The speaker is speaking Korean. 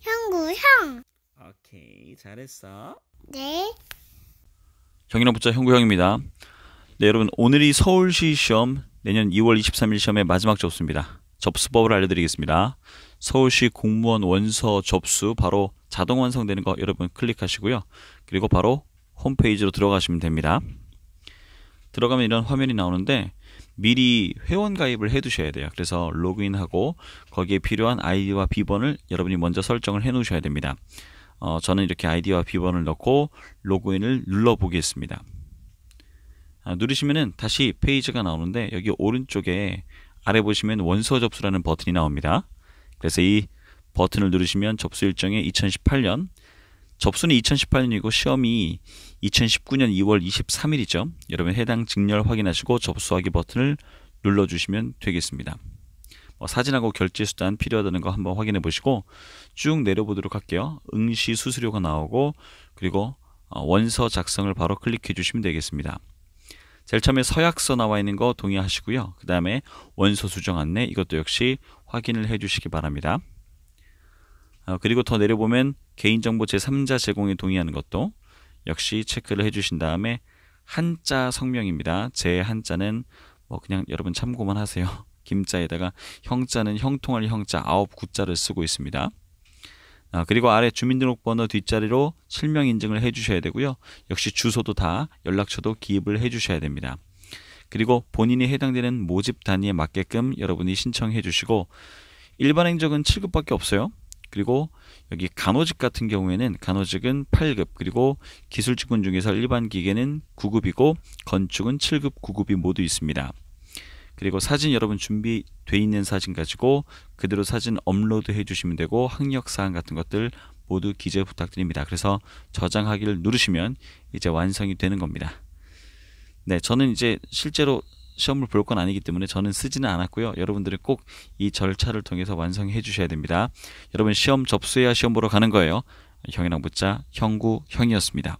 형구 형. 오케이 잘했어. 네. 형이랑 붙자 형구 형입니다. 네 여러분 오늘이 서울시 시험 내년 2월 23일 시험의 마지막 접수입니다. 접수법을 알려드리겠습니다. 서울시 공무원 원서 접수 바로 자동 완성되는 거 여러분 클릭하시고요. 그리고 바로 홈페이지로 들어가시면 됩니다. 들어가면 이런 화면이 나오는데 미리 회원 가입을 해 두셔야 돼요. 그래서 로그인하고 거기에 필요한 아이디와 비번을 여러분이 먼저 설정을 해 놓으셔야 됩니다. 어, 저는 이렇게 아이디와 비번을 넣고 로그인을 눌러 보겠습니다. 아, 누르시면 다시 페이지가 나오는데 여기 오른쪽에 아래 보시면 원서 접수라는 버튼이 나옵니다. 그래서 이 버튼을 누르시면 접수 일정에 2018년 접수는 2018년이고 시험이 2019년 2월 23일이죠. 여러분 해당 직렬 확인하시고 접수하기 버튼을 눌러주시면 되겠습니다. 뭐 사진하고 결제 수단 필요하다는 거 한번 확인해 보시고 쭉 내려보도록 할게요. 응시 수수료가 나오고 그리고 어, 원서 작성을 바로 클릭해 주시면 되겠습니다. 제일 처음에 서약서 나와 있는 거 동의하시고요. 그 다음에 원서 수정 안내 이것도 역시 확인을 해 주시기 바랍니다. 어, 그리고 더 내려보면 개인정보 제3자 제공에 동의하는 것도 역시 체크를 해주신 다음에 한자 성명입니다. 제 한자는 뭐 그냥 여러분 참고만 하세요. 김자에다가 형자는 형통할 형자 아홉 구자를 쓰고 있습니다. 아, 그리고 아래 주민등록번호 뒷자리로 실명 인증을 해주셔야 되고요. 역시 주소도 다 연락처도 기입을 해주셔야 됩니다. 그리고 본인이 해당되는 모집 단위에 맞게끔 여러분이 신청해 주시고 일반 행적은 7급밖에 없어요. 그리고 여기 간호직 같은 경우에는 간호직은 8급 그리고 기술직군 중에서 일반 기계는 9급이고 건축은 7급 9급이 모두 있습니다. 그리고 사진 여러분 준비되어 있는 사진 가지고 그대로 사진 업로드 해주시면 되고 학력사항 같은 것들 모두 기재 부탁드립니다. 그래서 저장하기를 누르시면 이제 완성이 되는 겁니다. 네, 저는 이제 실제로 시험을 볼 건 아니기 때문에 저는 쓰지는 않았고요. 여러분들은 꼭 이 절차를 통해서 완성해 주셔야 됩니다. 여러분 시험 접수해야 시험 보러 가는 거예요. 형이랑 묻자 형구 형이었습니다.